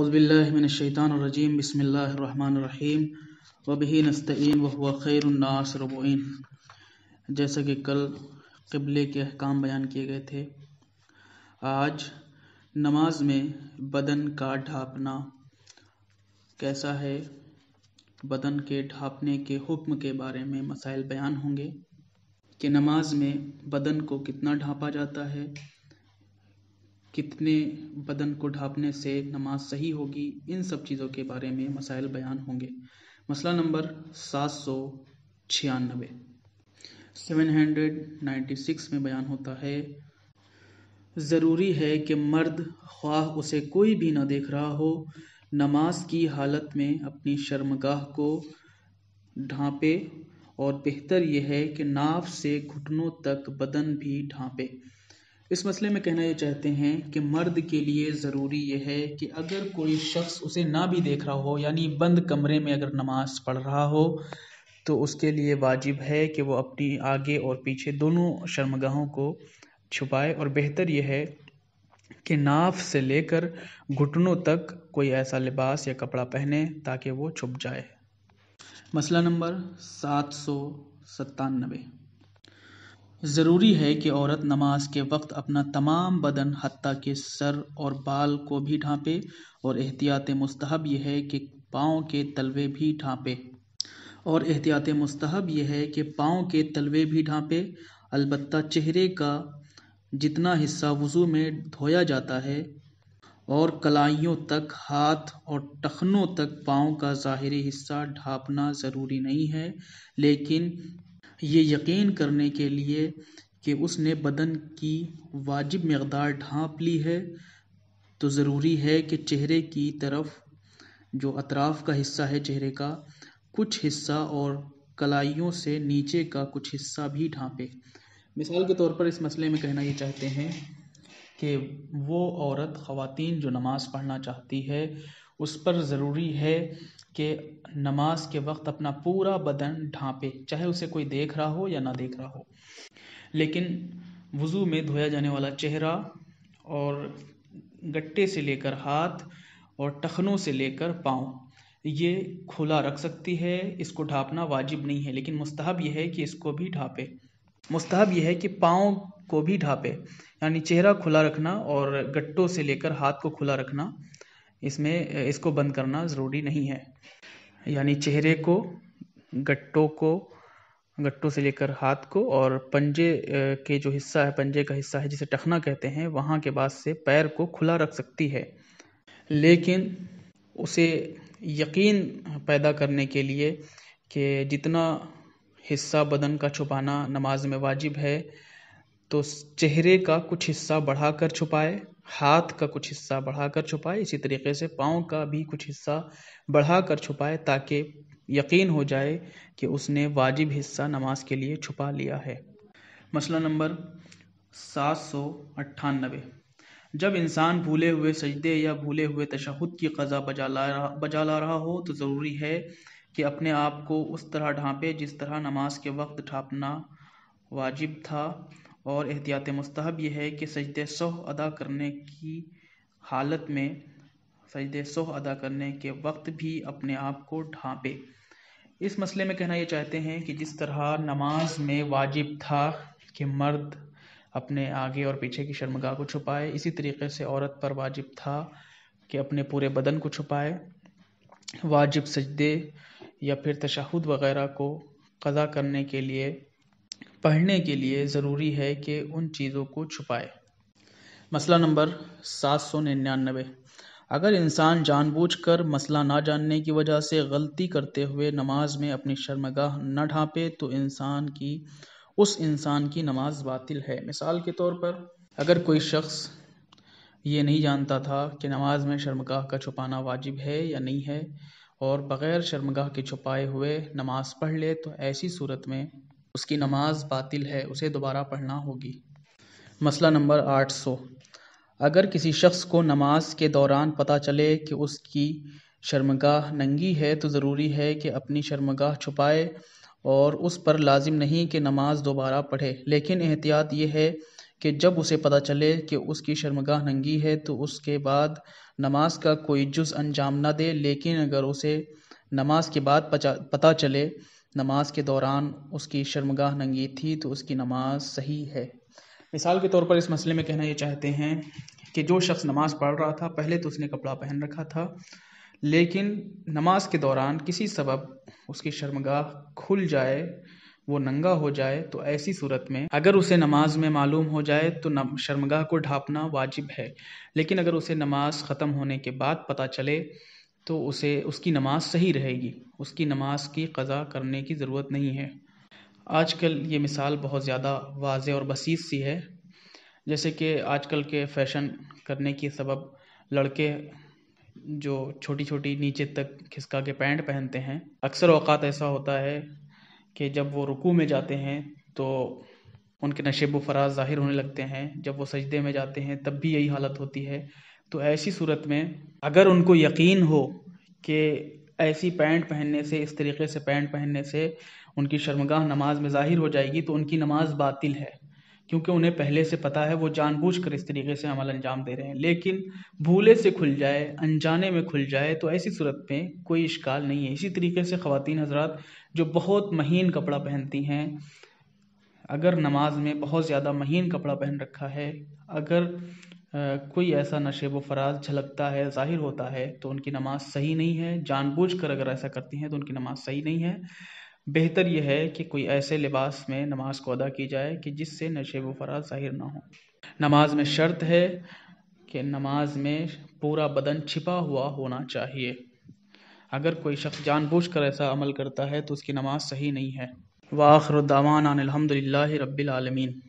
अज़बिल्लिमिनशैतानरजीम बसमीम वबी नस्तीन वह खैर जैसा कि कल क़बले के अहकाम बयान किए गए थे आज नमाज में बदन का ढाँपना कैसा है बदन के ढाँपने के हुक्म के बारे में मसाइल बयान होंगे कि नमाज में बदन को कितना ढाँपा जाता है कितने बदन को ढाँपने से नमाज सही होगी इन सब चीज़ों के बारे में मसाइल बयान होंगे मसला नंबर सात सौ छियानबे सेवन हंड्रेड नाइन्टी सिक्स में बयान होता है ज़रूरी है कि मर्द ख्वाह उसे कोई भी ना देख रहा हो नमाज की हालत में अपनी शर्मगाह को ढांपे और बेहतर यह है कि नाव से घुटनों तक बदन भी ढांपे इस मसले में कहना ये चाहते हैं कि मर्द के लिए ज़रूरी यह है कि अगर कोई शख्स उसे ना भी देख रहा हो यानी बंद कमरे में अगर नमाज पढ़ रहा हो तो उसके लिए वाजिब है कि वो अपनी आगे और पीछे दोनों शर्मगाहों को छुपाए और बेहतर यह है कि नाफ से लेकर घुटनों तक कोई ऐसा लिबास या कपड़ा पहने ताकि वो छुप जाए मसला नंबर सात सौ सत्तानबे ज़रूरी है कि औरत नमाज़ के वक्त अपना तमाम बदन हती के सर और बाल को भी ढाँपे और एहतियात मस्तहब यह है कि पाँव के तलवे भी ढाँपे और एहतियात मस्तहब यह है कि पाँव के तलवे भी ढाँपे अलबत् चेहरे का जितना हिस्सा वज़ू में धोया जाता है और कलाइयों तक हाथ और टखनों तक पाँव का ज़ाहरी हिस्सा ढाँपना ज़रूरी नहीं है लेकिन ये यकीन करने के लिए कि उसने बदन की वाजिब मकदार ढाँप ली है तो ज़रूरी है कि चेहरे की तरफ जो अतराफ़ का हिस्सा है चेहरे का कुछ हिस्सा और कलाइयों से नीचे का कुछ हिस्सा भी ढांपे मिसाल के तौर पर इस मसले में कहना ये चाहते हैं कि वो औरत ख़वातीन जो नमाज़ पढ़ना चाहती है उस पर ज़रूरी है कि नमाज के वक्त अपना पूरा बदन ढांपे चाहे उसे कोई देख रहा हो या ना देख रहा हो लेकिन वज़ू में धोया जाने वाला चेहरा और गट्टे से लेकर हाथ और टखनों से लेकर पाँव ये खुला रख सकती है इसको ढापना वाजिब नहीं है लेकिन मुस्तहब यह है कि इसको भी ढापे मुस्तहब यह है कि पाँव को भी ढापे यानी चेहरा खुला रखना और गट्टों से लेकर हाथ को खुला रखना इसमें इसको बंद करना ज़रूरी नहीं है यानी चेहरे को गट्टों को गट्टों से लेकर हाथ को और पंजे के जो हिस्सा है पंजे का हिस्सा है जिसे टखना कहते हैं वहाँ के बाद से पैर को खुला रख सकती है लेकिन उसे यकीन पैदा करने के लिए कि जितना हिस्सा बदन का छुपाना नमाज में वाजिब है तो चेहरे का कुछ हिस्सा बढ़ाकर छुपाए हाथ का कुछ हिस्सा बढ़ाकर छुपाए इसी तरीके से पाँव का भी कुछ हिस्सा बढ़ाकर छुपाए ताकि यकीन हो जाए कि उसने वाजिब हिस्सा नमाज के लिए छुपा लिया है मसला नंबर सात सौ अट्ठानबे जब इंसान भूले हुए सजदे या भूले हुए तशहद की कज़ा बजा ला रहा बजा ला रहा हो तो ज़रूरी है कि अपने आप को उस तरह ढांपे जिस तरह नमाज के वक्त ढांपना वाजिब था और एहतियात मस्तहब यह है कि सजद सह अदा करने की हालत में सजद सह अदा करने के वक्त भी अपने आप को ढांपे इस मसले में कहना ये चाहते हैं कि जिस तरह नमाज में वाजिब था कि मर्द अपने आगे और पीछे की शर्मगाह को छुपाए इसी तरीके से औरत पर वाजिब था कि अपने पूरे बदन को छुपाए वाजिब सजदे या फिर तशहद वगैरह को कज़ा करने के लिए पढ़ने के लिए ज़रूरी है कि उन चीज़ों को छुपाए मसला नंबर सात सौ निन्यानवे अगर इंसान जानबूझकर मसला ना जानने की वजह से गलती करते हुए नमाज में अपनी शर्मगाह न ढांपे तो इंसान की उस इंसान की नमाज बातिल है मिसाल के तौर पर अगर कोई शख्स ये नहीं जानता था कि नमाज में शर्मगाह का छुपाना वाजिब है या नहीं है और बग़ैर शर्मगाह के छुपाए हुए नमाज पढ़ ले तो ऐसी सूरत में उसकी नमाज बातिल है उसे दोबारा पढ़ना होगी मसला नंबर आठ सौ अगर किसी शख्स को नमाज के दौरान पता चले कि उसकी शर्मगाह नंगी है तो ज़रूरी है कि अपनी शर्मगाह छुपाए और उस पर लाजिम नहीं कि नमाज दोबारा पढ़े लेकिन एहतियात यह है कि जब उसे पता चले कि उसकी शर्मगाह नंगी है तो उसके बाद नमाज का कोई जुज़ अंजाम ना दे लेकिन अगर उसे नमाज के बाद पता चले नमाज के दौरान उसकी शर्मगाह नंगी थी तो उसकी नमाज सही है मिसाल के तौर पर इस मसले में कहना ये चाहते हैं कि जो शख्स नमाज पढ़ रहा था पहले तो उसने कपड़ा पहन रखा था लेकिन नमाज के दौरान किसी सबब उसकी शर्मगाह खुल जाए वो नंगा हो जाए तो ऐसी सूरत में अगर उसे नमाज में मालूम हो जाए तो शर्मगाह को ढापना वाजिब है लेकिन अगर उसे नमाज ख़त्म होने के बाद पता चले तो उसे उसकी नमाज़ सही रहेगी उसकी नमाज़ की क़ज़ा करने की ज़रूरत नहीं है आजकल ये मिसाल बहुत ज़्यादा वाज और बसीस सी है जैसे कि आजकल के फैशन करने के सबब लड़के जो छोटी छोटी नीचे तक खिसका के पैंट पहनते हैं अक्सर अवकात ऐसा होता है कि जब वो रुकू में जाते हैं तो उनके नशेब फराज ज़ाहिर होने लगते हैं जब वो सजदे में जाते हैं तब भी यही हालत होती है तो ऐसी सूरत में अगर उनको यकीन हो कि ऐसी पैंट पहनने से इस तरीके से पैंट पहनने से उनकी शर्मगाह नमाज में ज़ाहिर हो जाएगी तो उनकी नमाज बातिल है क्योंकि उन्हें पहले से पता है वो जानबूझकर इस तरीके से अमल अंजाम दे रहे हैं लेकिन भूले से खुल जाए अनजाने में खुल जाए तो ऐसी सूरत में कोई इश्काल नहीं है इसी तरीके से ख़वान हजरात जो बहुत महीन कपड़ा पहनती हैं अगर नमाज में बहुत ज़्यादा महीन कपड़ा पहन रखा है अगर कोई ऐसा नशेब व फराज झलकता है ज़ाहिर होता है तो उनकी नमाज सही नहीं है कर अगर ऐसा करती हैं तो उनकी नमाज सही नहीं है बेहतर यह है कि कोई ऐसे लिबास में नमाज को अदा की जाए कि जिससे नशेब व फराज ज़ाहिर ना हो नमाज में शर्त है कि नमाज में पूरा बदन छिपा हुआ होना चाहिए अगर कोई शख्स कर ऐसा अमल करता है तो उसकी नमाज सही नहीं है वाखर दावान रबालमीन